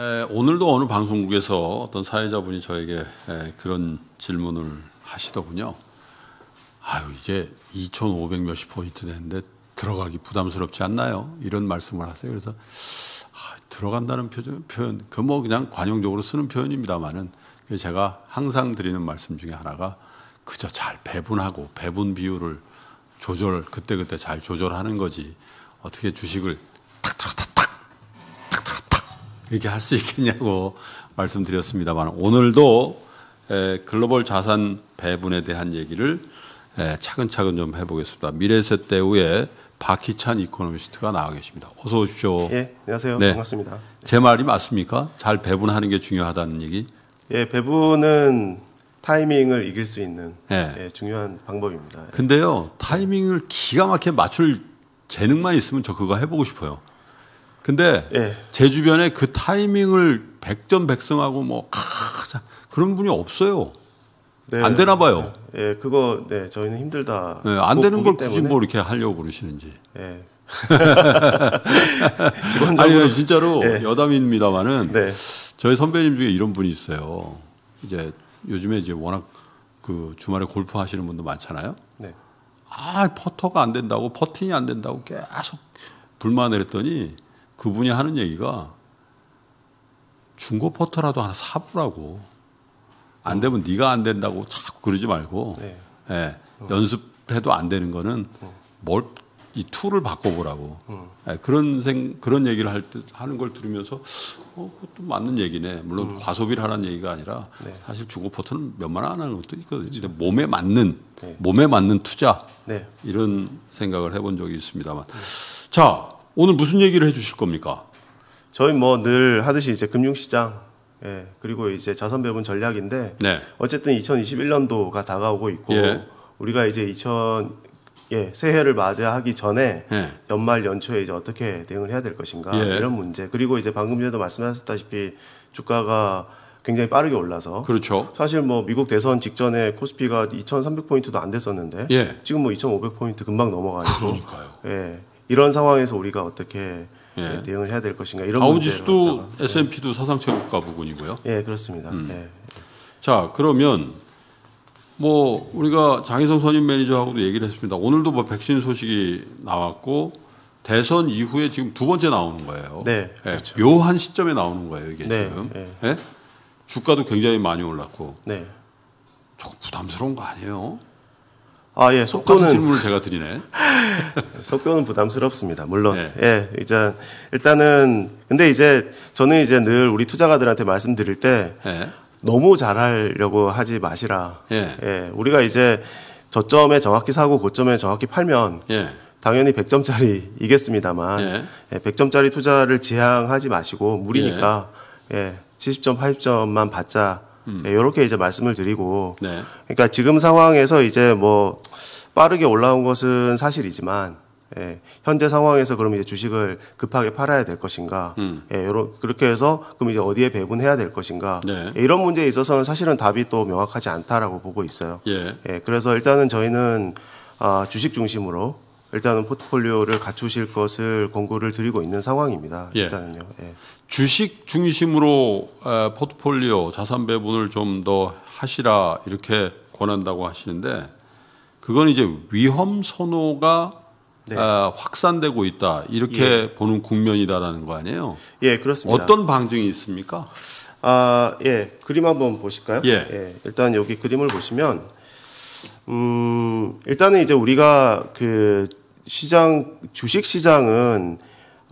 에, 오늘도 어느 방송국에서 어떤 사회자분이 저에게 에, 그런 질문을 하시더군요. 아유 이제 2,500 몇십 포인트 되는데 들어가기 부담스럽지 않나요? 이런 말씀을 하세요. 그래서 아, 들어간다는 표현, 표현 그 그뭐 그냥 관용적으로 쓰는 표현입니다만은 제가 항상 드리는 말씀 중에 하나가 그저 잘 배분하고 배분 비율을 조절 그때그때 잘 조절하는 거지 어떻게 주식을 이렇게 할 수 있겠냐고 말씀드렸습니다만 오늘도 글로벌 자산 배분에 대한 얘기를 차근차근 좀 해보겠습니다. 미래세때우에 박희찬 이코노미스트가 나와 계십니다. 어서 오십시오. 예, 안녕하세요. 네. 반갑습니다. 제 말이 맞습니까? 잘 배분하는 게 중요하다는 얘기? 예, 배분은 타이밍을 이길 수 있는 예. 예, 중요한 방법입니다. 근데요, 예. 타이밍을 기가 막히게 맞출 재능만 있으면 저 그거 해보고 싶어요. 근데 예. 제 주변에 그 타이밍을 백전백승하고 뭐 가자 그런 분이 없어요. 네. 안 되나 봐요. 예, 그거 네 저희는 힘들다. 네, 안 되는 걸 굳이 때문에. 뭐 이렇게 하려고 그러시는지. 예. 기본적으로, 아니 진짜로 예. 여담입니다만은 네. 저희 선배님 중에 이런 분이 있어요. 이제 요즘에 이제 워낙 그 주말에 골프 하시는 분도 많잖아요. 네. 아 퍼터가 안 된다고 퍼팅이 안 된다고 계속 불만을 했더니 그분이 하는 얘기가 중고 포터라도 하나 사보라고. 안 음. 되면 네가 안 된다고 자꾸 그러지 말고 네. 예, 어. 연습해도 안 되는 거는 음. 뭘이 툴을 바꿔보라고 어. 예, 그런 생 그런 얘기를 할 듯, 하는 걸 들으면서 어, 그것도 맞는 얘기네. 물론 음. 과소비를 하라는 얘기가 아니라 네. 사실 중고 포터는 몇만 원 안 하는 것도 있거든요. 그렇죠. 근데 몸에 맞는 네. 몸에 맞는 투자 네. 이런 생각을 해본 적이 있습니다만 자. 오늘 무슨 얘기를 해 주실 겁니까? 저희 뭐 늘 하듯이 이제 금융시장 예, 그리고 이제 자산 배분 전략인데 네. 어쨌든 2021년도가 다가오고 있고 예. 우리가 이제 2000 예, 새해를 맞이하기 전에 예. 연말 연초에 이제 어떻게 대응을 해야 될 것인가 예. 이런 문제 그리고 이제 방금 전에도 말씀하셨다시피 주가가 굉장히 빠르게 올라서 그렇죠. 사실 뭐 미국 대선 직전에 코스피가 2,300포인트도 안 됐었는데 예. 지금 뭐 2,500포인트 금방 넘어가지고 그러니까요. 예. 이런 상황에서 우리가 어떻게 예. 대응을 해야 될 것인가 이런 다우지수도 S&P도 사상 최고가 부근이고요. 예, 그렇습니다. 음. 예. 자, 그러면 뭐 우리가 장희성 선임 매니저하고도 얘기를 했습니다. 오늘도 뭐 백신 소식이 나왔고 대선 이후에 지금 두 번째 나오는 거예요. 네. 예, 그렇죠. 묘한 시점에 나오는 거예요, 이게 네, 지금. 예. 예? 주가도 굉장히 많이 올랐고. 네. 조금 부담스러운 거 아니에요? 아, 예, 속도는 질문을 제가 드리네. 속도는 부담스럽습니다. 물론 네. 예, 이제 일단은 근데 이제 저는 이제 늘 우리 투자가들한테 말씀드릴 때 네. 너무 잘하려고 하지 마시라. 네. 예, 우리가 이제 저점에 정확히 사고 고점에 정확히 팔면 예. 당연히 100점짜리 이겠습니다만 예. 100점짜리 투자를 지향하지 마시고 무리니까 예, 70점, 80점만 받자 음. 이렇게 네, 이제 말씀을 드리고 네. 그러니까 지금 상황에서 이제 뭐 빠르게 올라온 것은 사실이지만 예, 현재 상황에서 그럼 이제 주식을 급하게 팔아야 될 것인가, 음. 예, 요런, 그렇게 해서 그럼 이제 어디에 배분해야 될 것인가, 네. 예, 이런 문제에 있어서는 사실은 답이 또 명확하지 않다라고 보고 있어요. 예. 예 그래서 일단은 저희는 아, 주식 중심으로 일단은 포트폴리오를 갖추실 것을 권고를 드리고 있는 상황입니다. 예. 일단은요. 예. 주식 중심으로 포트폴리오 자산 배분을 좀 더 하시라 이렇게 권한다고 하시는데 그건 이제 위험 선호가 네. 확산되고 있다 이렇게 예. 보는 국면이다라는 거 아니에요? 예, 그렇습니다. 어떤 방증이 있습니까? 아, 예, 그림 한번 보실까요? 예. 예 일단 여기 그림을 보시면 음, 일단은 이제 우리가 그 시장 주식 시장은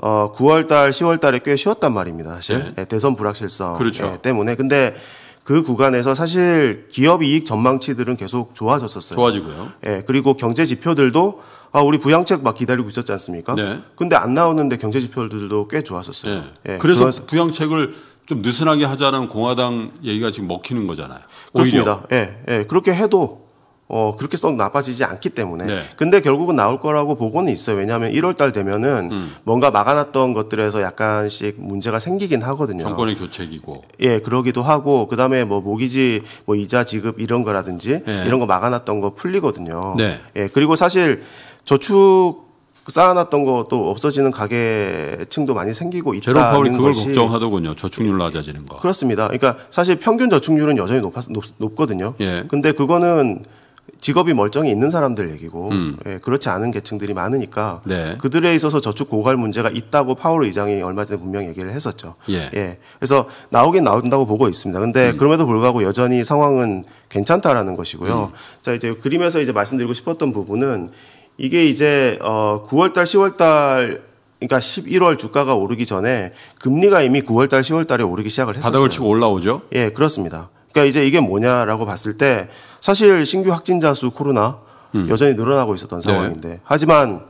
어, 9월달, 10월달에 꽤 쉬었단 말입니다. 사실 네. 예. 대선 불확실성 그렇죠. 예, 때문에. 근데 그 구간에서 사실 기업 이익 전망치들은 계속 좋아졌었어요. 좋아지고요. 예, 그리고 경제 지표들도 아, 우리 부양책 막 기다리고 있었지 않습니까? 네. 근데 안 나오는데 경제 지표들도 꽤 좋았었어요. 네. 예. 예 그래서 부양책을 좀 느슨하게 하자는 공화당 얘기가 지금 먹히는 거잖아요. 그렇습니다. 오히려. 예, 예. 그렇게 해도 어, 그렇게 썩 나빠지지 않기 때문에. 네. 근데 결국은 나올 거라고 보고는 있어요. 왜냐하면 1월 달 되면은 음. 뭔가 막아놨던 것들에서 약간씩 문제가 생기긴 하거든요. 정권의 교체기고. 예, 그러기도 하고, 그 다음에 뭐 모기지, 뭐 이자 지급 이런 거라든지 네. 이런 거 막아놨던 거 풀리거든요. 네. 예, 그리고 사실 저축 쌓아놨던 것도 없어지는 가계층도 많이 생기고 있다는 제로 파울이 그걸 것이 걱정하더군요. 저축률 낮아지는 거. 그렇습니다. 그러니까 사실 평균 저축률은 여전히 높아, 았 높, 거든요 예. 근데 그거는 직업이 멀쩡히 있는 사람들 얘기고 음. 예, 그렇지 않은 계층들이 많으니까 네. 그들에 있어서 저축 고갈 문제가 있다고 파월 의장이 얼마 전에 분명 히 얘기를 했었죠. 예. 예. 그래서 나오긴 나온다고 보고 있습니다. 근데 음. 그럼에도 불구하고 여전히 상황은 괜찮다라는 것이고요. 음. 자 이제 그림에서 이제 말씀드리고 싶었던 부분은 이게 이제 어 9월달 10월달 그러니까 11월 주가가 오르기 전에 금리가 이미 9월달 10월달에 오르기 시작을 했었어요. 바닥을 치고 올라오죠. 예, 그렇습니다. 그러니까 이제 이게 뭐냐라고 봤을 때 사실 신규 확진자 수 코로나 음. 여전히 늘어나고 있었던 네. 상황인데 네. 하지만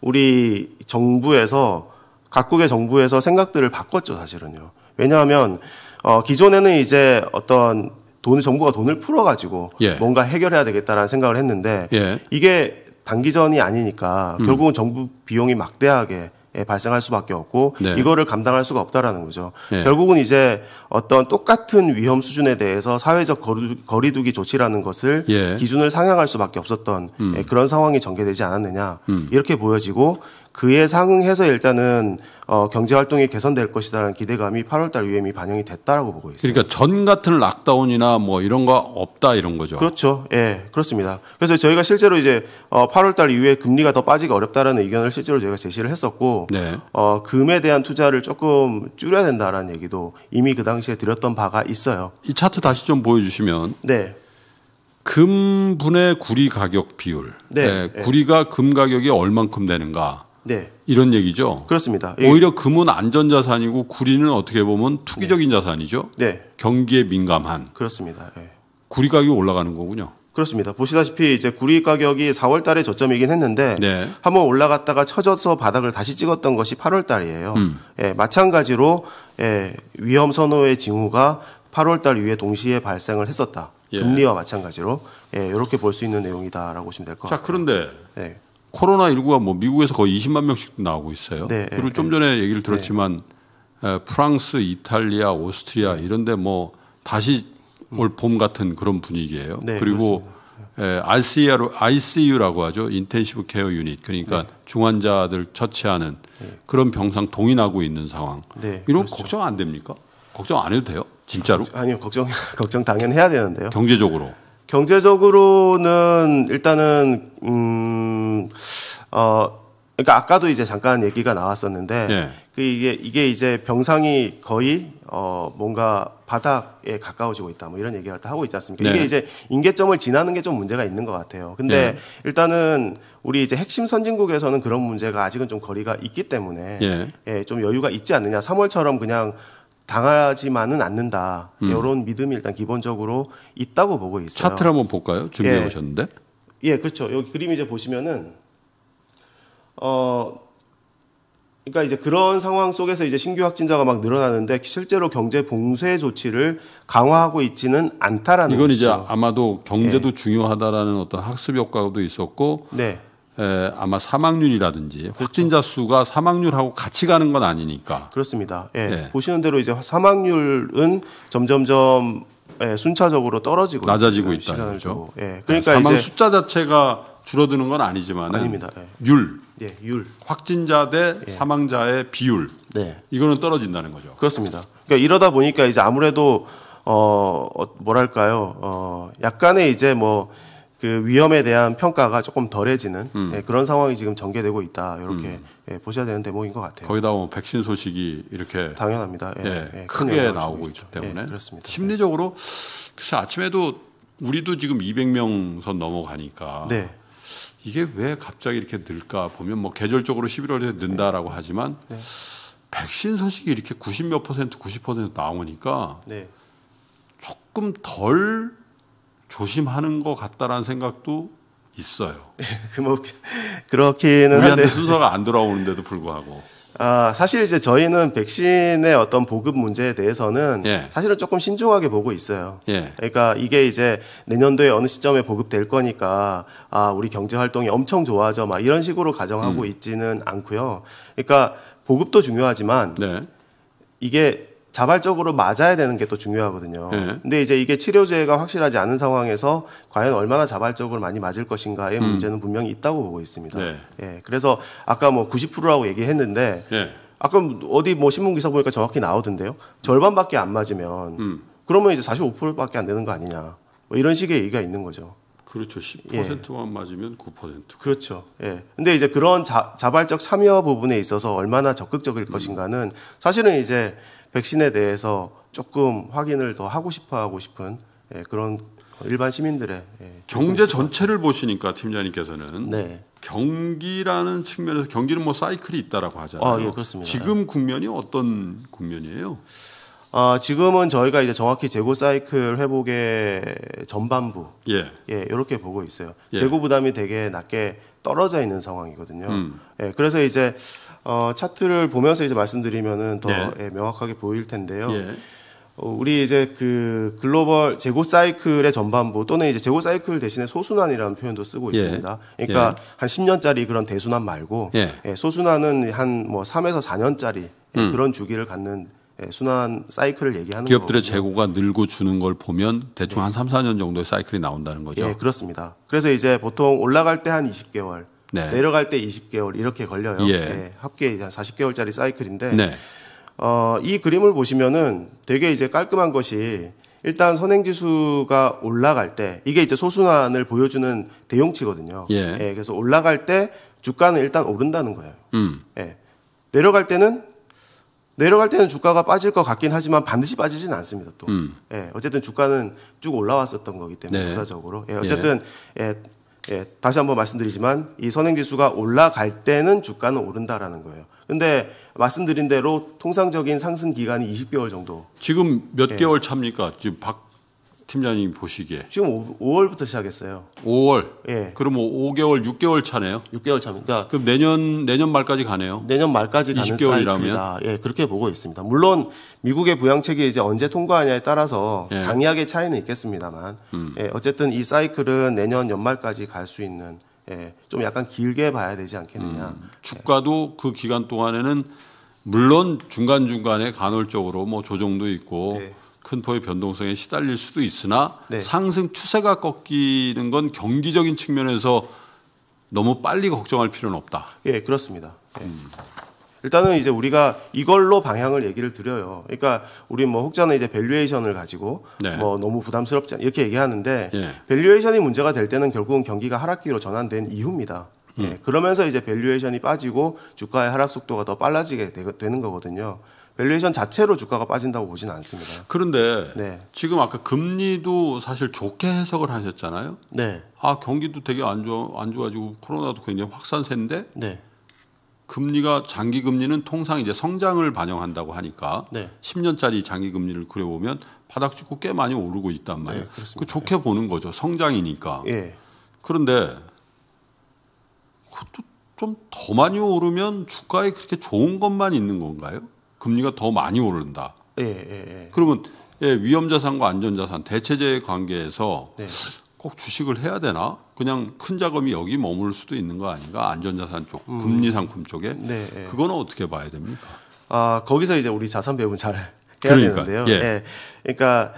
우리 정부에서 각국의 정부에서 생각들을 바꿨죠 사실은요. 왜냐하면 어, 기존에는 이제 어떤 돈을 정부가 돈을 풀어가지고 예. 뭔가 해결해야 되겠다라는 생각을 했는데 예. 이게 단기전이 아니니까 음. 결국은 정부 비용이 막대하게 예, 발생할 수밖에 없고 네. 이거를 감당할 수가 없다라는 거죠. 네. 결국은 이제 어떤 똑같은 위험 수준에 대해서 사회적 거리두기 조치라는 것을 예. 기준을 상향할 수밖에 없었던 음. 예, 그런 상황이 전개되지 않았느냐 음. 이렇게 보여지고 그에 상응해서 일단은 어, 경제 활동이 개선될 것이라는 기대감이 8월달 유엠이 반영이 됐다라고 보고 있습니다. 그러니까 전 같은 락다운이나 뭐 이런 거 없다 이런 거죠. 그렇죠. 예, 그렇습니다. 그래서 저희가 실제로 이제 어, 8월달 이후에 금리가 더 빠지기 어렵다라는 의견을 실제로 저희가 제시를 했었고, 네. 어, 금에 대한 투자를 조금 줄여야 된다라는 얘기도 이미 그 당시에 드렸던 바가 있어요. 이 차트 다시 좀 보여주시면. 네. 금분의 구리 가격 비율. 네. 네. 구리가 금 가격이 얼만큼 되는가. 네. 이런 얘기죠. 그렇습니다. 예. 오히려 금은 안전 자산이고 구리는 어떻게 보면 투기적인 네. 자산이죠. 네. 경기에 민감한. 그렇습니다. 네. 구리 가격이 올라가는 거군요. 그렇습니다. 보시다시피 이제 구리 가격이 4월 달에 저점이긴 했는데 네. 한번 올라갔다가 처져서 바닥을 다시 찍었던 것이 8월 달이에요. 음. 예, 마찬가지로 예, 위험 선호의 징후가 8월 달 이후에 동시에 발생을 했었다. 예. 금리와 마찬가지로 예, 이렇게 볼 수 있는 내용이다라고 보시면 될 것 같아요. 자, 그런데 네. 코로나19가 뭐 미국에서 거의 20만 명씩 나오고 있어요. 네, 그리고 예, 좀 전에 얘기를 예. 들었지만 네. 프랑스, 이탈리아, 오스트리아 이런 데 뭐 다시 올 봄 같은 그런 분위기예요. 네, 그리고 ICU라고, ICU라고 하죠. 인텐시브 케어 유닛. 그러니까 네. 중환자들 처치하는 네. 그런 병상 동인하고 있는 상황. 네, 이런 그렇죠. 걱정 안 됩니까? 걱정 안 해도 돼요? 진짜로? 아니요. 걱정 걱정 당연히 해야 되는데요. 경제적으로. 경제적으로는 일단은 음, 어, 그러니까 아까도 이제 잠깐 얘기가 나왔었는데 예. 그 이게 이게 이제 병상이 거의 어 뭔가 바닥에 가까워지고 있다 뭐 이런 얘기를 하고 있지 않습니까? 네. 이게 이제 인계점을 지나는 게 좀 문제가 있는 것 같아요. 근데 예. 일단은 우리 이제 핵심 선진국에서는 그런 문제가 아직은 좀 거리가 있기 때문에 예. 예, 좀 여유가 있지 않느냐. 3월처럼 그냥 당하지만은 않는다. 음. 이런 믿음이 일단 기본적으로 있다고 보고 있어요. 차트를 한번 볼까요? 준비해 예. 오셨는데? 예, 그렇죠. 여기 그림 이제 보시면은 어 그러니까 이제 그런 상황 속에서 이제 신규 확진자가 막 늘어나는데 실제로 경제 봉쇄 조치를 강화하고 있지는 않다라는 이건 것이죠. 이제 아마도 경제도 예. 중요하다라는 어떤 학습 효과도 있었고 네. 아마 사망률이라든지 그렇죠. 확진자 수가 사망률하고 같이 가는 건 아니니까 그렇습니다. 예. 예. 보시는 대로 이제 사망률은 점점점 예, 순차적으로 떨어지고 낮아지고 있다. 그렇죠. 예, 예. 그러니까 사망 숫자 자체가 줄어드는 건 아니지만 아닙니다. 예. 율, 예, 율, 확진자 대 사망자의 비율, 네. 이거는 떨어진다는 거죠. 그렇습니다. 그러니까 이러다 보니까 이제 아무래도 어, 어 뭐랄까요, 어 약간의 이제 뭐그 위험에 대한 평가가 조금 덜해지는 음. 예, 그런 상황이 지금 전개되고 있다 이렇게 음. 예, 보셔야 되는 대목인 것 같아요. 거기다 뭐 백신 소식이 이렇게 당연합니다. 예, 예, 예 크게 나오고 있기 때문에 예, 그렇습니다. 심리적으로 글쎄 아침에도 우리도 지금 200명 선 넘어가니까 네. 이게 왜 갑자기 이렇게 늘까 보면 뭐 계절적으로 11월에 는다라고 네. 하지만 네. 백신 소식이 이렇게 90몇 퍼센트, 90 퍼센트 나오니까 네. 조금 덜 조심하는 것 같다라는 생각도 있어요. 예, 그뭐 그렇기는 우리한테 한데. 순서가 안 돌아오는데도 불구하고. 아, 사실 이제 저희는 백신의 어떤 보급 문제에 대해서는 예. 사실은 조금 신중하게 보고 있어요. 예. 그러니까 이게 이제 내년도에 어느 시점에 보급될 거니까 아, 우리 경제 활동이 엄청 좋아져 막 이런 식으로 가정하고 음. 있지는 않고요. 그러니까 보급도 중요하지만 네. 이게 자발적으로 맞아야 되는 게 또 중요하거든요. 네. 근데 이제 이게 치료제가 확실하지 않은 상황에서 과연 얼마나 자발적으로 많이 맞을 것인가의 음. 문제는 분명히 있다고 보고 있습니다. 네. 예. 그래서 아까 뭐 90%라고 얘기했는데 네. 아까 뭐 어디 뭐 신문 기사 보니까 정확히 나오던데요. 절반밖에 안 맞으면 음. 그러면 이제 45%밖에 안 되는 거 아니냐. 뭐 이런 식의 얘기가 있는 거죠. 그렇죠. 10%만 예. 맞으면 9%. 그렇죠. 예. 근데 이제 그런 자, 발적 참여 부분에 있어서 얼마나 적극적일 음. 것인가는 사실은 이제 백신에 대해서 조금 확인을 더 하고 싶어 하고 싶은 예, 그런 일반 시민들의 예, 경제 전체를 보시니까 팀장님께서는 네. 경기라는 측면에서 경기는 뭐 사이클이 있다라고 하잖아요. 아, 예, 그렇습니다. 지금 국면이 어떤 국면이에요? 어, 지금은 저희가 이제 정확히 재고 사이클 회복의 전반부 예, 예 이렇게 보고 있어요. 예. 재고 부담이 되게 낮게 떨어져 있는 상황이거든요. 음. 예, 그래서 이제 어, 차트를 보면서 이제 말씀드리면은 더 예. 예 명확하게 보일 텐데요. 예. 어, 우리 이제 그 글로벌 재고 사이클의 전반부 또는 이제 재고 사이클 대신에 소순환이라는 표현도 쓰고 예. 있습니다. 그러니까 예. 한 10년짜리 그런 대순환 말고 예. 예 소순환은 한 뭐 3에서 4년짜리 음. 그런 주기를 갖는 예, 순환 사이클을 얘기하는 기업들의 거거요 재고가 늘고 주는 걸 보면 대충 네. 한 3, 4년 정도의 사이클이 나온다는 거죠. 예, 그렇습니다. 그래서 이제 보통 올라갈 때 한 20개월, 네. 내려갈 때 20개월 이렇게 걸려요. 예. 예, 합계 이제 40개월짜리 사이클인데 네. 어, 이 그림을 보시면은 되게 이제 깔끔한 것이 일단 선행지수가 올라갈 때 이게 이제 소순환을 보여주는 대용치거든요. 예. 예 그래서 올라갈 때 주가는 일단 오른다는 거예요. 음. 예. 내려갈 때는 내려갈 때는 주가가 빠질 것 같긴 하지만 반드시 빠지진 않습니다. 또 음. 예, 어쨌든 주가는 쭉 올라왔었던 거기 때문에 네. 역사적으로 예, 예, 어쨌든 예. 예, 다시 한번 말씀드리지만 이 선행지수가 올라갈 때는 주가는 오른다라는 거예요. 근데 말씀드린 대로 통상적인 상승 기간이 20개월 정도. 지금 몇 예. 개월 차입니까? 지금 박 팀장님 보시기에 지금 5, 월부터 시작했어요. 5월. 예. 그럼 5개월, 뭐 6개월 차네요. 6개월 차니 그러니까 그럼 내년 내년 말까지 가네요. 내년 말까지 가는 20개월이라면. 예, 그렇게 보고 있습니다. 물론 미국의 부양책이 이제 언제 통과하냐에 따라서 예. 강약의 차이는 있겠습니다만, 음. 예, 어쨌든 이 사이클은 내년 연말까지 갈 수 있는 예, 좀 약간 길게 봐야 되지 않겠느냐. 음. 주가도 예. 그 기간 동안에는 물론 중간 중간에 간헐적으로 뭐 조정도 있고. 네. 큰 포의 변동성에 시달릴 수도 있으나 네. 상승 추세가 꺾이는 건 경기적인 측면에서 너무 빨리 걱정할 필요는 없다. 예, 그렇습니다. 예. 음. 일단은 이제 우리가 이걸로 방향을 얘기를 드려요. 그러니까 우리 뭐 혹자는 이제 밸류에이션을 가지고 네. 뭐 너무 부담스럽지 않 이렇게 얘기하는데 예. 밸류에이션이 문제가 될 때는 결국은 경기가 하락기로 전환된 이후입니다. 예. 음. 예, 그러면서 이제 밸류에이션이 빠지고 주가의 하락 속도가 더 빨라지게 되, 되는 거거든요. 밸류에이션 자체로 주가가 빠진다고 보지는 않습니다. 그런데 네. 지금 아까 금리도 사실 좋게 해석을 하셨잖아요. 네. 아 경기도 되게 안 좋아 안 좋아지고 코로나도 굉장히 확산세인데 네. 금리가 장기 금리는 통상 이제 성장을 반영한다고 하니까 네. 10년짜리 장기 금리를 그려보면 바닥 찍고 꽤 많이 오르고 있단 말이에요. 네, 그 좋게 네. 보는 거죠. 성장이니까. 네. 그런데 그것도 좀 더 많이 오르면 주가에 그렇게 좋은 것만 있는 건가요? 금리가 더 많이 오른다. 예, 예, 예. 그러면 예, 위험자산과 안전자산 대체제의 관계에서 네. 꼭 주식을 해야 되나? 그냥 큰 자금이 여기 머물 수도 있는 거 아닌가? 안전자산 쪽, 음. 금리 상품 쪽에 네, 예. 그거는 어떻게 봐야 됩니까? 아 거기서 이제 우리 자산 배분 잘 해야 그러니까, 되는데요. 예. 예. 그러니까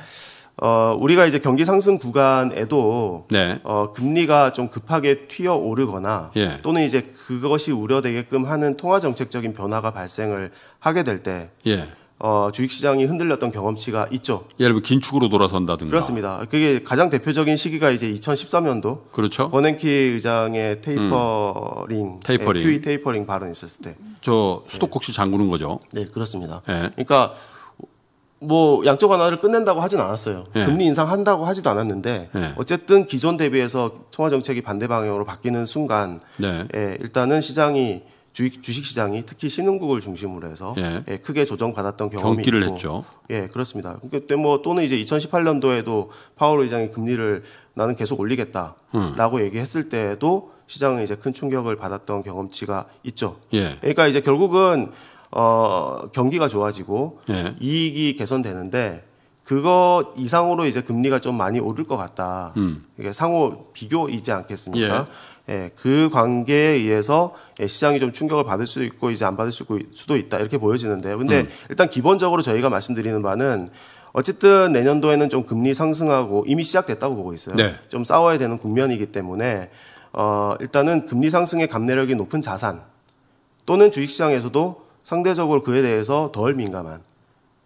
어, 우리가 이제 경기 상승 구간에도 네. 어, 금리가 좀 급하게 튀어 오르거나 예. 또는 이제 그것이 우려되게끔 하는 통화 정책적인 변화가 발생을 하게 될때 예. 어, 주식시장이 흔들렸던 경험치가 있죠. 예를 들면 긴축으로 돌아선다든가. 그렇습니다. 그게 가장 대표적인 시기가 이제 2013년도. 그렇죠. 버냉키 의장의 테이퍼링, 음. 테이퍼링, 예, 테이퍼링 발언 있었을 때. 저 수도꼭지 잠그는 거죠. 네, 그렇습니다. 예. 그러니까 뭐 양적 완화를 끝낸다고 하진 않았어요. 예. 금리 인상한다고 하지도 않았는데 예. 어쨌든 기존 대비해서 통화 정책이 반대 방향으로 바뀌는 순간 네. 예, 일단은 시장이 주식, 주식 시장이 특히 신흥국을 중심으로 해서 예. 예. 크게 조정받았던 경험이 경기를 있고, 했죠. 예, 그렇습니다. 그때 뭐 또는 이제 2018년도에도 파월 의장이 금리를 나는 계속 올리겠다라고 음. 얘기했을 때도 시장은 이제 큰 충격을 받았던 경험치가 있죠. 예. 그러니까 이제 결국은 어, 경기가 좋아지고 예. 이익이 개선되는데 그거 이상으로 이제 금리가 좀 많이 오를 것 같다. 음. 이게 상호 비교이지 않겠습니까? 예. 예. 그 관계에 의해서 예, 시장이 좀 충격을 받을 수 있고 이제 안 받을 수도 있다 이렇게 보여지는데 요 근데 음. 일단 기본적으로 저희가 말씀드리는 바는 어쨌든 내년도에는 좀 금리 상승하고 이미 시작됐다고 보고 있어요. 네. 좀 싸워야 되는 국면이기 때문에 어 일단은 금리 상승의 감내력이 높은 자산 또는 주식시장에서도 상대적으로 그에 대해서 덜 민감한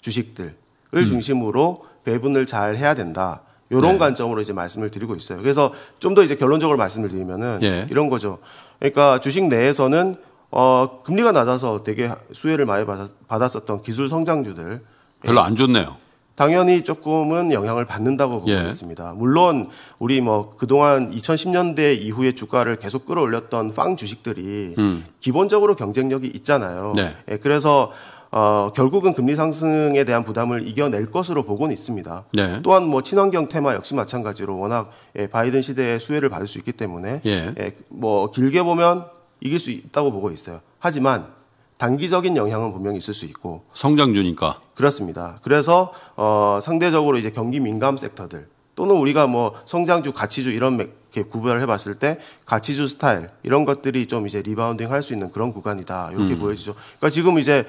주식들을 음. 중심으로 배분을 잘 해야 된다. 이런 네. 관점으로 이제 말씀을 드리고 있어요. 그래서 좀 더 이제 결론적으로 말씀을 드리면은 예. 이런 거죠. 그러니까 주식 내에서는 어 금리가 낮아서 되게 수혜를 많이 받았, 었던 기술 성장주들 별로 안 좋네요. 당연히 조금은 영향을 받는다고 보고 예. 있습니다. 물론 우리 뭐 그동안 2010년대 이후에 주가를 계속 끌어올렸던 빵 주식들이 음. 기본적으로 경쟁력이 있잖아요. 네. 예, 그래서 어, 결국은 금리 상승에 대한 부담을 이겨낼 것으로 보고는 있습니다. 네. 또한 뭐 친환경 테마 역시 마찬가지로 워낙 예, 바이든 시대의 수혜를 받을 수 있기 때문에 예, 예 뭐 길게 보면 이길 수 있다고 보고 있어요. 하지만 단기적인 영향은 분명히 있을 수 있고 성장주니까 그렇습니다. 그래서 어 상대적으로 이제 경기 민감 섹터들 또는 우리가 뭐 성장주, 가치주 이런 이렇게 구별을 해봤을 때 가치주 스타일 이런 것들이 좀 이제 리바운딩 할 수 있는 그런 구간이다 이렇게 음. 보여지죠. 그러니까 지금 이제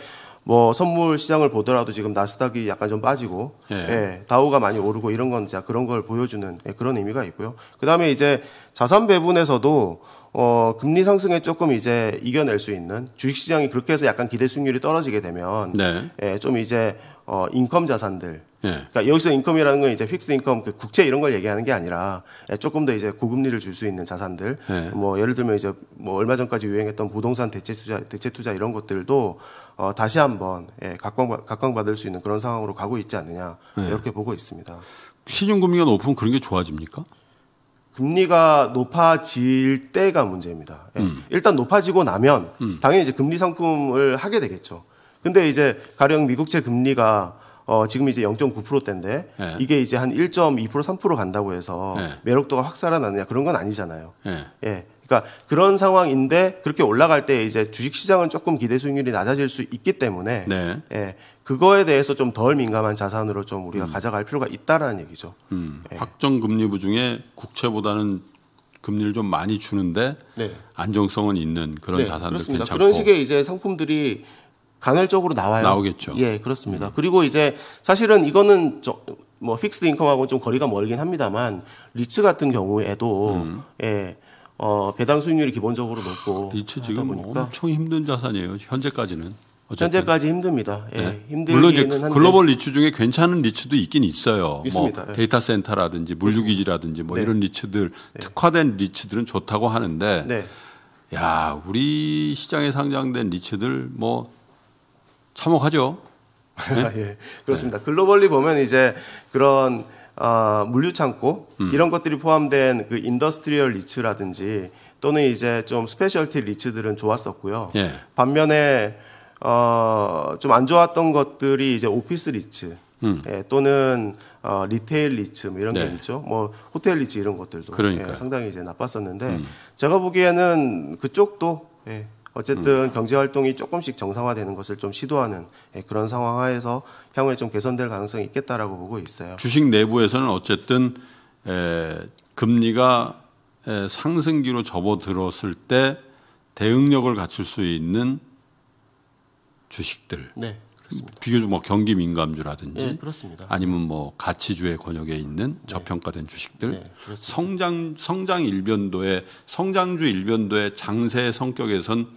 뭐 선물 시장을 보더라도 지금 나스닥이 약간 좀 빠지고 예. 예 다우가 많이 오르고 이런 건 진짜 그런 걸 보여주는 예, 그런 의미가 있고요. 그다음에 이제 자산 배분에서도 어, 금리 상승에 조금 이제 이겨낼 수 있는 주식 시장이 그렇게 해서 약간 기대 수익률이 떨어지게 되면 네. 예, 좀 이제 어, 인컴 자산들 예. 그러니까 여기서 인컴이라는 건 이제 픽스 인컴 그 국채 이런 걸 얘기하는 게 아니라 예, 조금 더 이제 고금리를 줄 수 있는 자산들 예. 뭐 예를 들면 이제 뭐 얼마 전까지 유행했던 부동산 대체 투자 대체 투자 이런 것들도 어, 다시 한번 예, 각광 각광받을 수 있는 그런 상황으로 가고 있지 않느냐 예. 이렇게 보고 있습니다. 시중 금리가 높으면 그런 게 좋아집니까? 금리가 높아질 때가 문제입니다. 예. 음. 일단 높아지고 나면 음. 당연히 이제 금리 상품을 하게 되겠죠. 근데 이제 가령 미국채 금리가 어 지금 이제 0.9%대인데 네. 예. 이게 이제 한 1.2% 3% 간다고 해서 네. 매력도가 확 살아나느냐 그런 건 아니잖아요. 네. 예. 그러니까 그런 상황인데 그렇게 올라갈 때 이제 주식 시장은 조금 기대 수익률이 낮아질 수 있기 때문에 네. 예. 그거에 대해서 좀 덜 민감한 자산으로 좀 우리가 음. 가져갈 필요가 있다라는 얘기죠. 음. 네. 확정 금리 부중에 국채보다는 금리를 좀 많이 주는데 네. 안정성은 있는 그런 네, 자산들 그렇습니다. 괜찮고. 그런 식의 이제 상품들이 간헐적으로 나와요. 나오겠죠. 예, 그렇습니다. 음. 그리고 이제 사실은 이거는 저, 뭐 픽스드 인컴하고는 좀 거리가 멀긴 합니다만 리츠 같은 경우에도 음. 예. 어, 배당 수익률이 기본적으로 높고 리츠 지금 보니까 엄청 힘든 자산이에요. 현재까지는. 현재까지 힘듭니다. 예, 네. 힘들기 물론 이제 글로벌 리츠 중에 괜찮은 리츠도 있긴 있어요. 뭐 있습니다. 뭐 데이터 센터라든지 물류기지라든지 뭐 네. 이런 리츠들 네. 특화된 리츠들은 좋다고 하는데 네. 야 우리 시장에 상장된 리츠들 뭐 참혹하죠. 네? 예, 그렇습니다. 글로벌리 보면 이제 그런 어, 물류 창고 음. 이런 것들이 포함된 그 인더스트리얼 리츠라든지 또는 이제 좀 스페셜티 리츠들은 좋았었고요. 예. 반면에 어, 좀 안 좋았던 것들이 이제 오피스 리츠 음. 예, 또는 어, 리테일 리츠 뭐 이런 네. 게 있죠. 뭐 호텔 리츠 이런 것들도 예, 상당히 이제 나빴었는데 음. 제가 보기에는 그쪽도 예, 어쨌든 음. 경제 활동이 조금씩 정상화되는 것을 좀 시도하는 예, 그런 상황 하에서 향후에 좀 개선될 가능성이 있겠다라고 보고 있어요. 주식 내부에서는 어쨌든 에, 예, 금리가 에, 예, 상승기로 접어들었을 때 대응력을 갖출 수 있는 주식들. 네. 그렇습니다. 비교적 뭐 경기 민감주라든지 네, 그렇습니다. 아니면 뭐 가치주의 권역에 있는 네. 저평가된 주식들 네, 성장 성장 일변도에 성장주 일변도의 장세 의 성격에선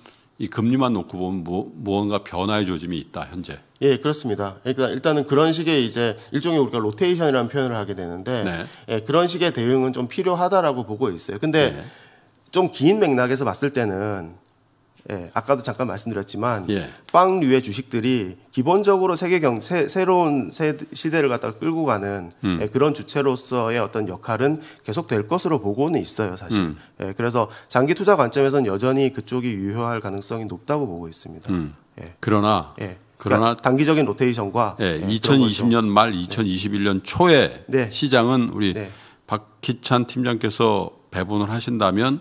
이 금리만 놓고 보면 뭐, 무언가 변화의 조짐이 있다 현재. 예, 그렇습니다. 그러니까 일단은 그런 식의 이제 일종의 우리가 로테이션이라는 표현을 하게 되는데 네. 예, 그런 식의 대응은 좀 필요하다라고 보고 있어요. 근데 네. 좀긴 맥락에서 봤을 때는 예, 아까도 잠깐 말씀드렸지만 예. 빵류의 주식들이 기본적으로 세계 경 세, 새로운 세, 시대를 갖다가 끌고 가는 음. 예, 그런 주체로서의 어떤 역할은 계속 될 것으로 보고는 있어요 사실. 음. 예, 그래서 장기 투자 관점에서는 여전히 그쪽이 유효할 가능성이 높다고 보고 있습니다. 음. 예. 그러나 예. 그러니 그러나 그러니까 단기적인 로테이션과 예, 2020년 예, 말 2021년 네. 초에 네. 시장은 우리 네. 박기찬 팀장께서 배분을 하신다면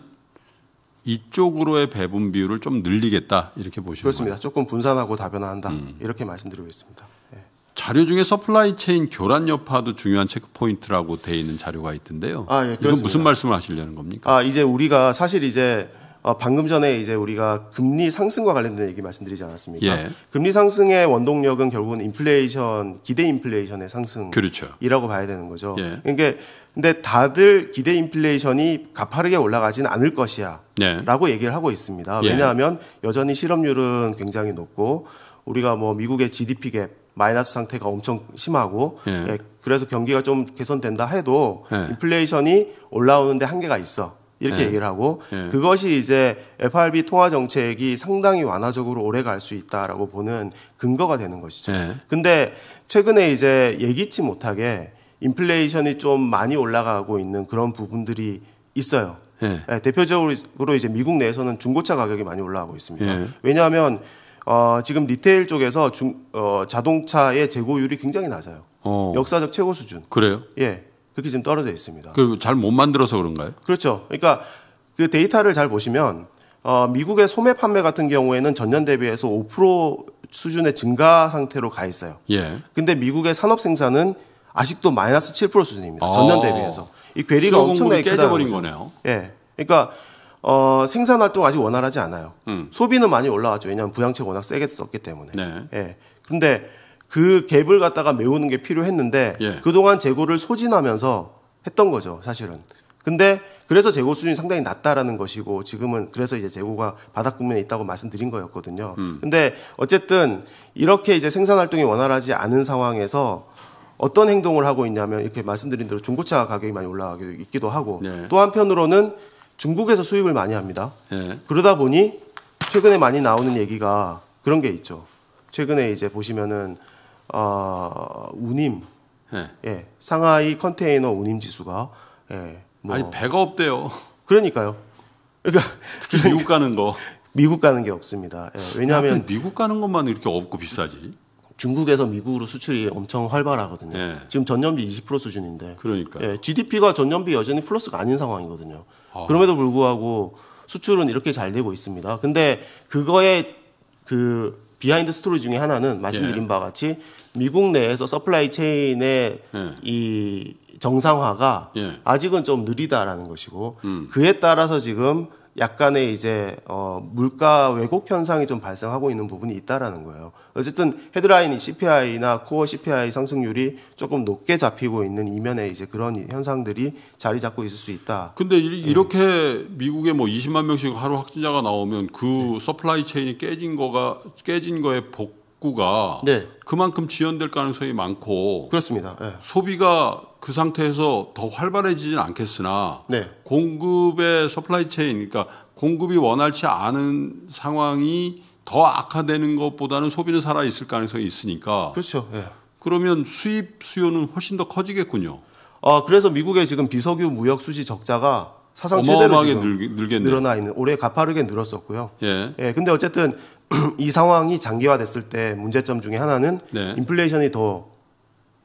이쪽으로의 배분 비율을 좀 늘리겠다 이렇게 보시면 그렇습니다. 조금 분산하고 다변화한다 음. 이렇게 말씀드리고 있습니다. 예. 자료 중에 서플라이 체인 교란 여파도 중요한 체크 포인트라고 돼 있는 자료가 있던데요. 아, 예, 이건 무슨 말씀을 하시려는 겁니까? 아, 이제 우리가 사실 이제 어, 방금 전에 이제 우리가 금리 상승과 관련된 얘기 말씀드리지 않았습니까? 예. 금리 상승의 원동력은 결국은 인플레이션 기대 인플레이션의 상승이라고 그렇죠. 봐야 되는 거죠. 예. 그러니까 근데 다들 기대 인플레이션이 가파르게 올라가지는 않을 것이야라고 네. 예. 얘기를 하고 있습니다. 예. 왜냐하면 여전히 실업률은 굉장히 높고 우리가 뭐 미국의 GDP 갭 마이너스 상태가 엄청 심하고 예. 예, 그래서 경기가 좀 개선된다 해도 예. 인플레이션이 올라오는데 한계가 있어. 이렇게 네. 얘기를 하고 네. 그것이 이제 FRB 통화 정책이 상당히 완화적으로 오래 갈 수 있다라고 보는 근거가 되는 것이죠. 네. 근데 최근에 이제 예기치 못하게 인플레이션이 좀 많이 올라가고 있는 그런 부분들이 있어요. 네. 대표적으로 이제 미국 내에서는 중고차 가격이 많이 올라가고 있습니다. 왜냐하면 어, 지금 리테일 쪽에서 중, 어, 자동차의 재고율이 굉장히 낮아요. 어. 역사적 최고 수준. 그래요? 예. 그렇게 지금 떨어져 있습니다. 그잘못 만들어서 그런가요? 그렇죠. 그러니까 그 데이터를 잘 보시면 어, 미국의 소매 판매 같은 경우에는 전년 대비해서 5% 수준의 증가 상태로 가 있어요. 예. 근데 미국의 산업 생산은 아직도 마이너스 7% 수준입니다. 아. 전년 대비해서 이 괴리가 엄청나게 깨져버린 거네요. 예. 그러니까 어, 생산 활동 아직 원활하지 않아요. 음. 소비는 많이 올라왔죠. 왜냐하면 부양책 워낙 세게 썼기 때문에. 네. 예. 그런데 그 갭을 갖다가 메우는 게 필요했는데 예. 그동안 재고를 소진하면서 했던 거죠, 사실은. 근데 그래서 재고 수준이 상당히 낮다라는 것이고 지금은 그래서 이제 재고가 바닥 국면에 있다고 말씀드린 거였거든요. 음. 근데 어쨌든 이렇게 이제 생산 활동이 원활하지 않은 상황에서 어떤 행동을 하고 있냐면 이렇게 말씀드린 대로 중고차 가격이 많이 올라가기도 있기도 하고 네. 또 한편으로는 중국에서 수입을 많이 합니다. 네. 그러다 보니 최근에 많이 나오는 얘기가 그런 게 있죠. 최근에 이제 보시면은 어, 운임, 네. 예, 상하이 컨테이너 운임 지수가 예, 뭐 아니 배가 없대요. 그러니까요. 그러니까 특히 미국 가는 거 미국 가는 게 없습니다. 예, 왜냐하면 야, 미국 가는 것만 이렇게 없고 비싸지. 중국에서 미국으로 수출이 엄청 활발하거든요. 예. 지금 전년비 20% 수준인데. 그러니까. 예, GDP가 전년비 여전히 플러스가 아닌 상황이거든요. 아. 그럼에도 불구하고 수출은 이렇게 잘 되고 있습니다. 근데 그거에그 비하인드 스토리 중에 하나는 말씀드린 예. 바와 같이 미국 내에서 서플라이 체인의 예. 이 정상화가 예. 아직은 좀 느리다라는 것이고 음. 그에 따라서 지금 약간의 이제 어 물가 왜곡 현상이 좀 발생하고 있는 부분이 있다라는 거예요. 어쨌든 헤드라인 이 CPI나 코어 CPI 상승률이 조금 높게 잡히고 있는 이면에 이제 그런 현상들이 자리 잡고 있을 수 있다. 근데 예. 이렇게 네. 미국에 뭐 20만 명씩 하루 확진자가 나오면 그 네. 서플라이 체인이 깨진 거가 깨진 거에 복 복구가 네. 그만큼 지연될 가능성이 많고 그렇습니다. 네. 소비가 그 상태에서 더 활발해지진 않겠으나 네. 공급의 서플라이 체인 그러니까 공급이 원활치 않은 상황이 더 악화되는 것보다는 소비는 살아 있을 가능성이 있으니까 그렇죠. 예. 그러면 수입 수요는 훨씬 더 커지겠군요. 아, 그래서 미국의 지금 비석유 무역 수지 적자가 사상 최대로 지금 늘, 늘어나 있는 올해 가파르게 늘었었고요. 예. 예 근데 어쨌든 이 상황이 장기화됐을 때 문제점 중에 하나는 네. 인플레이션이 더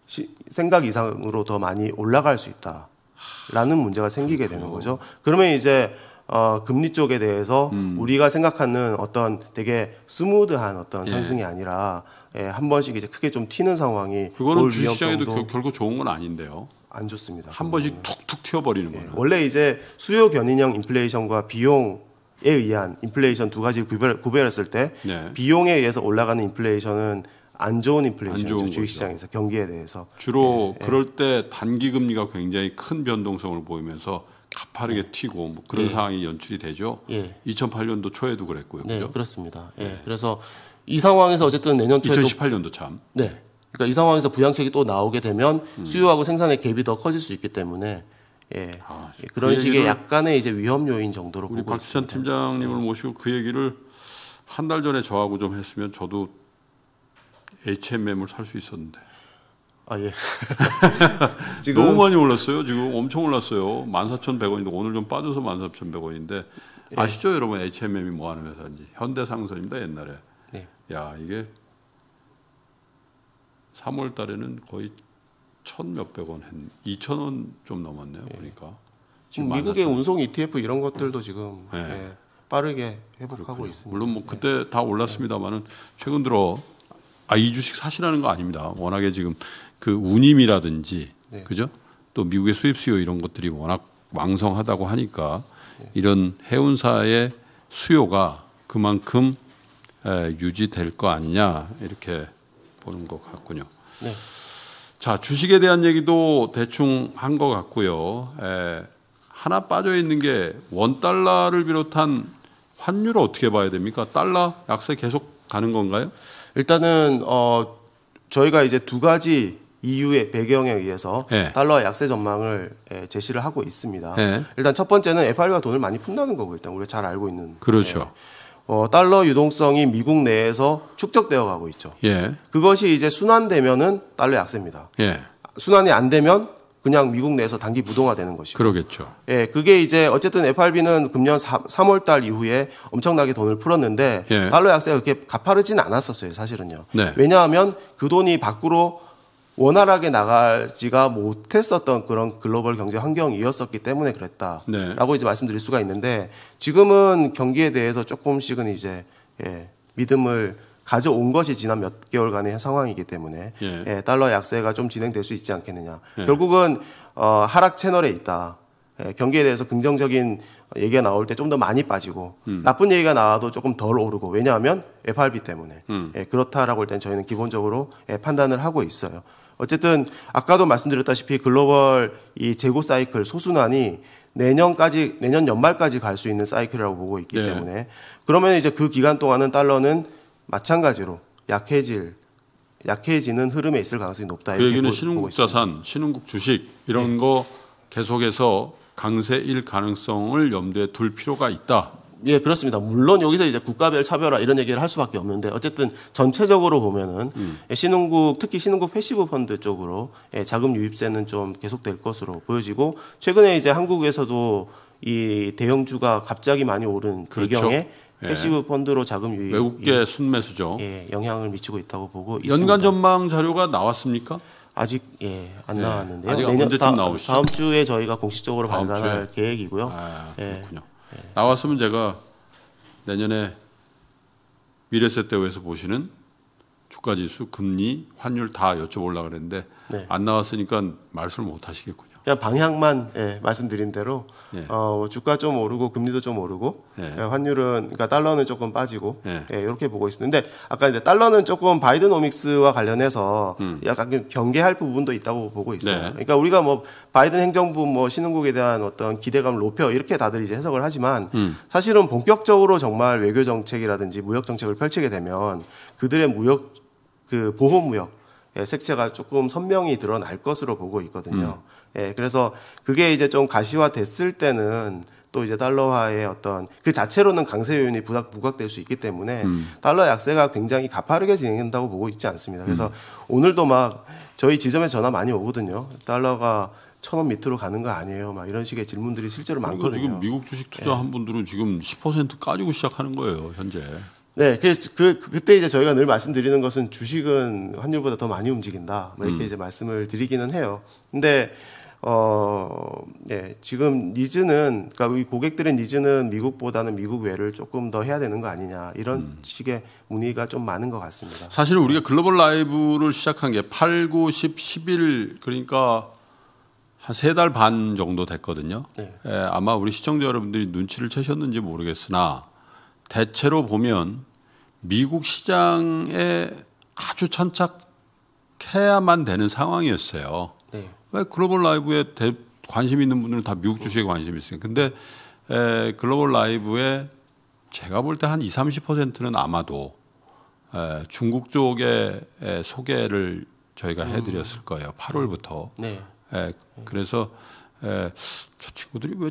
시, 생각 이상으로 더 많이 올라갈 수 있다라는 문제가 생기게 되는 거죠. 그러면 이제 어, 금리 쪽에 대해서 음. 우리가 생각하는 어떤 되게 스무드한 어떤 예. 상승이 예. 아니라 예, 한 번씩 이제 크게 좀 튀는 상황이 그거는 주식시장에도 결국 좋은 건 아닌데요. 안 좋습니다. 한 번씩 툭툭 튀어버리는 예. 거예요. 원래 이제 수요 견인형 인플레이션과 비용 에 의한 인플레이션 두 가지를 구별, 구별했을 때 네. 비용에 의해서 올라가는 인플레이션은 안 좋은 인플레이션이죠 주식시장에서 경기에 대해서 주로 예, 예, 그럴 때 단기 금리가 굉장히 큰 변동성을 보이면서 가파르게 네. 튀고 뭐 그런 예. 상황이 연출이 되죠. 예. 2008년도 초에도 그랬고요. 네, 그죠? 그렇습니다. 예. 네. 그래서 이 상황에서 어쨌든 내년 초에 2018년도 참. 네. 그러니까 이 상황에서 부양책이 또 나오게 되면 음. 수요하고 생산의 갭이 더 커질 수 있기 때문에 예. 아, 예. 그런 그 식의 약간의 이제 위험 요인 정도로 우리 보고 박지찬 팀장님을 예. 모시고 그 얘기를 한 달 전에 저하고 좀 했으면 저도 HMM을 살 수 있었는데. 아 예. 지금 너무 많이 올랐어요. 지금 엄청 올랐어요. 14,100원인데 오늘 좀 빠져서 14,100원인데 예. 아시죠 여러분 HMM이 뭐 하는 회사인지 현대상선입니다 옛날에. 네. 야 이게 3월 달에는 거의 1 0 0 0 몇백 원 했, 2 0 0 0원좀 넘었네요. 예. 보니까. 지금 미국의 운송 ETF 이런 것들도 음. 지금 예. 예, 빠르게 회복하고 그렇군요. 있습니다. 물론 뭐 예. 그때 다 올랐습니다만은 최근 들어 아, 이 주식 사시라는 거 아닙니다. 워낙에 지금 그 운임이라든지 네. 그죠? 또 미국의 수입 수요 이런 것들이 워낙 왕성하다고 하니까 이런 해운사의 수요가 그만큼 에, 유지될 거 아니냐 이렇게 보는 것 같군요. 네. 자 주식에 대한 얘기도 대충 한 것 같고요. 에, 하나 빠져 있는 게 원 달러를 비롯한 환율을 어떻게 봐야 됩니까? 달러 약세 계속 가는 건가요? 일단은 어 저희가 이제 두 가지 이유의 배경에 의해서 네. 예. 달러 약세 전망을 예, 제시를 하고 있습니다. 네. 일단 첫 번째는 FRB가 돈을 많이 푼다는 거고 일단 우리가 잘 알고 있는 그렇죠. 네. 어, 달러 유동성이 미국 내에서 축적되어 가고 있죠. 예. 그것이 이제 순환되면은 달러 약세입니다. 예. 순환이 안 되면 그냥 미국 내에서 단기 무동화되는 것이고. 그러겠죠. 예, 그게 이제 어쨌든 FRB는 금년 3, 월달 이후에 엄청나게 돈을 풀었는데 예. 달러 약세가 그렇게 가파르진 않았었어요, 사실은요. 네. 왜냐하면 그 돈이 밖으로 원활하게 나가지가 못했었던 그런 글로벌 경제 환경이었었기 때문에 그랬다라고 네. 이제 말씀드릴 수가 있는데 지금은 경기에 대해서 조금씩은 이제 예, 믿음을 가져온 것이 지난 몇 개월간의 상황이기 때문에 예. 예, 달러 약세가 좀 진행될 수 있지 않겠느냐. 예. 결국은 어, 하락 채널에 있다. 예, 경기에 대해서 긍정적인 얘기가 나올 때 좀 더 많이 빠지고 음. 나쁜 얘기가 나와도 조금 덜 오르고 왜냐하면 FRB 때문에 음. 예, 그렇다라고 할 땐 저희는 기본적으로 예, 판단을 하고 있어요. 어쨌든 아까도 말씀드렸다시피 글로벌 이 재고 사이클 소순환이 내년까지 내년 연말까지 갈 수 있는 사이클이라고 보고 있기 네. 때문에 그러면 이제 그 기간 동안은 달러는 마찬가지로 약해질 약해지는 흐름에 있을 가능성이 높다. 그 얘기는 신흥국 자산, 신흥국 주식 이런 네. 거 계속해서 강세일 가능성을 염두에 둘 필요가 있다. 예, 그렇습니다. 물론 여기서 이제 국가별 차별화 이런 얘기를 할 수밖에 없는데 어쨌든 전체적으로 보면은 음. 신흥국 특히 신흥국 패시브 펀드 쪽으로 예, 자금 유입세는 좀 계속될 것으로 보여지고 최근에 이제 한국에서도 이 대형주가 갑자기 많이 오른 그렇죠. 배경에 예. 패시브 펀드로 자금 유입 외국계 예, 순매수죠. 예, 영향을 미치고 있다고 보고 있습니다. 연간 전망 자료가 나왔습니까? 아직 예, 안 예, 나왔는데요. 아직 내년, 언제쯤 나오시죠? 다음 주에 저희가 공식적으로 발간할 주에? 계획이고요. 아, 예. 그렇군요. 예. 나왔으면 제가 내년에 미래세대에서 보시는 주가지수, 금리, 환율 다 여쭤보려고 그랬는데 네. 안 나왔으니까 말씀을 못 하시겠군요. 그냥 방향만 예, 말씀드린 대로 예. 어, 주가 좀 오르고 금리도 좀 오르고 예. 예 환율은 그러니까 달러는 조금 빠지고 예. 예 이렇게 보고 있는데 아까 이제 달러는 조금 바이든오믹스와 관련해서 음. 약간 경계할 부분도 있다고 보고 있어요. 네. 그러니까 우리가 뭐 바이든 행정부 뭐 신흥국에 대한 어떤 기대감을 높여 이렇게 다들 이제 해석을 하지만 음. 사실은 본격적으로 정말 외교 정책이라든지 무역 정책을 펼치게 되면 그들의 무역 그 보호 무역 예, 색채가 조금 선명히 드러날 것으로 보고 있거든요. 음. 예, 그래서 그게 이제 좀 가시화됐을 때는 또 이제 달러화의 어떤 그 자체로는 강세 요인이 부각, 부각될 수 있기 때문에 음. 달러 약세가 굉장히 가파르게 진행된다고 보고 있지 않습니다. 그래서 음. 오늘도 막 저희 지점에 전화 많이 오거든요. 달러가 천 원 밑으로 가는 거 아니에요? 막 이런 식의 질문들이 실제로 그러니까 많거든요. 지금 미국 주식 투자한 예. 분들은 지금 10% 까지고 시작하는 거예요, 현재. 네, 그래서 그 그때 이제 저희가 늘 말씀드리는 것은 주식은 환율보다 더 많이 움직인다. 뭐 이렇게 음. 이제 말씀을 드리기는 해요. 근데 어, 네, 지금 니즈는 그러니까 우리 고객들의 니즈는 미국보다는 미국 외를 조금 더 해야 되는 거 아니냐 이런 음. 식의 문의가 좀 많은 것 같습니다. 사실 우리가 네. 글로벌 라이브를 시작한 게 8, 9, 10, 11 그러니까 한 세 달 반 정도 됐거든요. 네. 예, 아마 우리 시청자 여러분들이 눈치를 채셨는지 모르겠으나 대체로 보면 미국 시장에 아주 천착해야만 되는 상황이었어요. 네. 왜 글로벌 라이브에 대, 관심 있는 분들은 다 미국 주식에 관심이 있어요. 근데 에, 글로벌 라이브에 제가 볼 때 한 20, 30%는 아마도 에, 중국 쪽에 에, 소개를 저희가 음. 해드렸을 거예요. 8월부터. 네. 에, 그래서 에, 저 친구들이 왜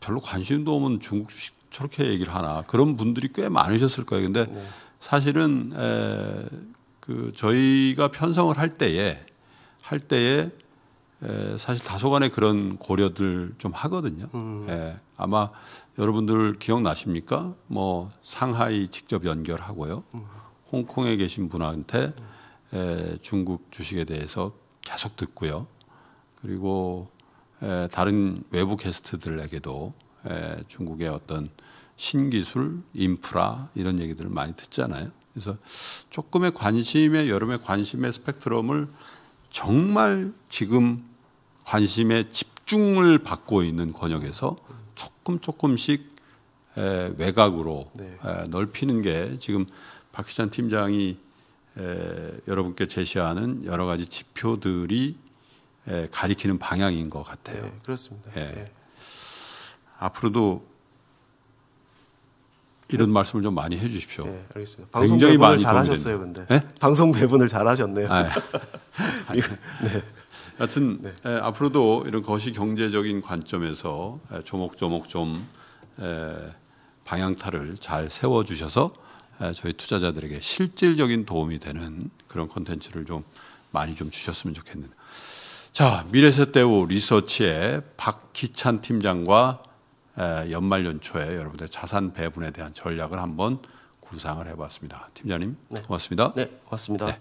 별로 관심도 없는 중국 주식 저렇게 얘기를 하나 그런 분들이 꽤 많으셨을 거예요. 근데 네. 사실은 에, 그 저희가 편성을 할 때에 할 때에 에, 사실 다소간의 그런 고려들 좀 하거든요. 음. 에, 예. 아마 여러분들 기억나십니까? 뭐 상하이 직접 연결하고요. 음. 홍콩에 계신 분한테 에, 중국 주식에 대해서 계속 듣고요. 그리고 에, 다른 외부 게스트들에게도 에, 중국의 어떤 신기술, 인프라 이런 얘기들을 많이 듣잖아요. 그래서 조금의 관심의 여러의 관심의 스펙트럼을 정말 지금 관심에 집중을 받고 있는 권역에서 조금 조금씩 외곽으로 네. 넓히는 게 지금 박희찬 팀장이 여러분께 제시하는 여러 가지 지표들이 가리키는 방향인 것 같아요. 네, 그렇습니다. 예. 네. 앞으로도 이런 말씀을 좀 많이 해주십시오. 네, 알겠습니다. 방송 굉장히 배분을 잘하셨어요, 근데 네? 방송 배분을 잘하셨네요. 아, 예. 네. 하여튼 네. 에, 예, 앞으로도 이런 거시 경제적인 관점에서 에, 조목조목 좀 에, 방향타를 잘 세워 주셔서 저희 투자자들에게 실질적인 도움이 되는 그런 컨텐츠를 좀 많이 좀 주셨으면 좋겠는데. 자, 미래세대우 리서치의 박기찬 팀장과 연말 연초에 여러분들 자산 배분에 대한 전략을 한번 구상을 해봤습니다. 팀장님 네. 고맙습니다. 네, 고맙습니다. 네.